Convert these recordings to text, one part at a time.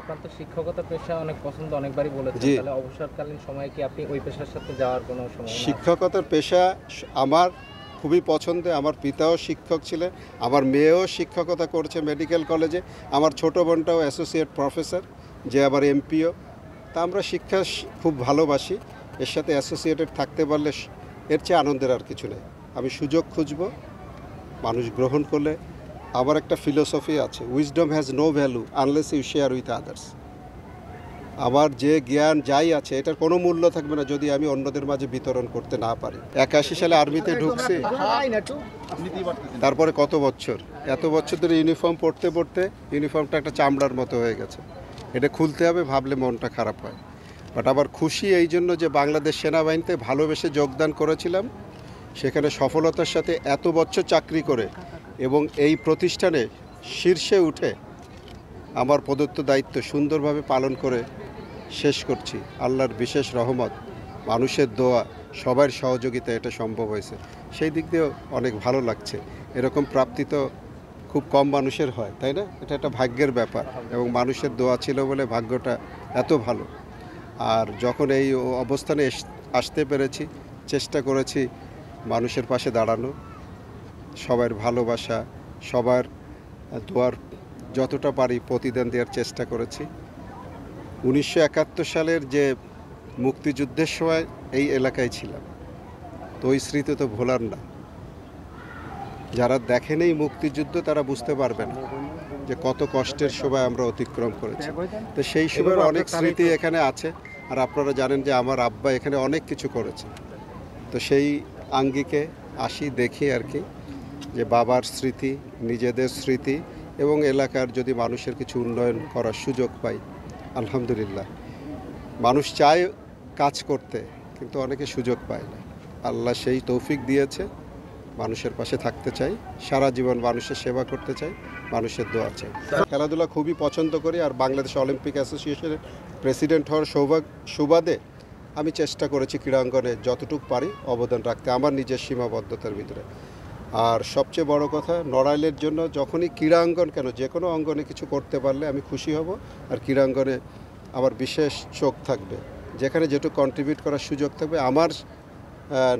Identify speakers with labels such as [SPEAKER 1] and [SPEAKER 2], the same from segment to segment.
[SPEAKER 1] আপনার তো শিক্ষকতা পেশা অনেক পছন্দ অনেকবারই বলেছেন তাহলে অবসরকালীন সময় কি আপনি ওই পেশার সাথে যাওয়ার কোনো শিক্ষকতার পেশা আমার খুবই পছন্দে আমার পিতাও শিক্ষক ছিলেন আমার মেয়েও শিক্ষকতা করছে মেডিকেল কলেজে আমার ছোট বোনটাও অ্যাসোসিয়েট প্রফেসর যে আবার এমপিও তা আমরা শিক্ষা খুব ভালোবাসি এর সাথে অ্যাসোসিয়েটেড থাকতে পারলে এর চেয়ে আনন্দের আর কিছু নেই আমি সুযোগ খুঁজব মানুষ গ্রহণ করলে আবার একটা ফিলোসফি আছে wisdom has no value unless you share with others আমার যে জ্ঞান যাই আছে এটার কোনো মূল্য থাকবে না যদি আমি অন্যদের মাঝে বিতরণ করতে না পারি একাশি সালে আর্মিতে ঢুকছে তারপরে কত বছর এত বছর ধরে ইউনিফর্ম পড়তে পড়তে ইউনিফর্মটা একটা চামড়ার মতো হয়ে গেছে এটা খুলতে হবে ভাবলে মনটা খারাপ হয় বাট আবার খুশি এই জন্য যে বাংলাদেশ সেনাবাহিনীতে ভালোবেসে যোগদান করেছিলাম সেখানে সফলতার সাথে এত বছর চাকরি করে এবং এই প্রতিষ্ঠানে শীর্ষে উঠে আমার প্রদত্ত দায়িত্ব সুন্দরভাবে পালন করে শেষ করছি আল্লাহর বিশেষ রহমত মানুষের দোয়া সবার সহযোগিতা এটা সম্ভব হয়েছে সেই দিক দিয়েও অনেক ভালো লাগছে এরকম প্রাপ্তি তো খুব কম মানুষের হয় তাই না এটা একটা ভাগ্যের ব্যাপার এবং মানুষের দোয়া ছিল বলে ভাগ্যটা এত ভালো আর যখন এই অবস্থানে আসতে পেরেছি চেষ্টা করেছি মানুষের পাশে দাঁড়ানো সবার ভালোবাসা সবার দোয়ার যতটা পারি প্রতিদান দেওয়ার চেষ্টা করেছি উনিশশো সালের যে মুক্তিযুদ্ধের সময় এই এলাকায় ছিলাম তো ওই স্মৃতি তো ভোলার না যারা দেখেন এই মুক্তিযুদ্ধ তারা বুঝতে পারবে না যে কত কষ্টের সময় আমরা অতিক্রম করেছি তো সেই সময়ের অনেক স্মৃতি এখানে আছে আর আপনারা জানেন যে আমার আব্বা এখানে অনেক কিছু করেছে তো সেই আঙ্গিকে আসি দেখি আর কি যে বাবার স্মৃতি নিজেদের স্মৃতি এবং এলাকার যদি মানুষের কিছু উন্নয়ন করার সুযোগ পাই আলহামদুলিল্লাহ মানুষ চায় কাজ করতে কিন্তু অনেকে সুযোগ পায় না আল্লাহ সেই তৌফিক দিয়েছে মানুষের পাশে থাকতে চাই সারা জীবন মানুষের সেবা করতে চাই মানুষের দোয়া চাই খেলাধুলা খুবই পছন্দ করি আর বাংলাদেশ অলিম্পিক অ্যাসোসিয়েশনের প্রেসিডেন্ট হওয়ার সৌভাগ সুবাদে আমি চেষ্টা করেছি ক্রীড়াঙ্গনে যতটুকু পারি অবদান রাখতে আমার নিজের সীমাবদ্ধতার ভিতরে আর সবচেয়ে বড় কথা নড়াইলের জন্য যখনই ক্রীড়াঙ্গন কেন যে কোনো অঙ্গনে কিছু করতে পারলে আমি খুশি হব আর ক্রীড়াঙ্গনে আমার বিশেষ চোখ থাকবে যেখানে যেটু কন্ট্রিবিউট করার সুযোগ থাকবে আমার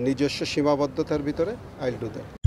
[SPEAKER 1] নিজস্ব সীমাবদ্ধতার ভিতরে আইল ডু দ্যাট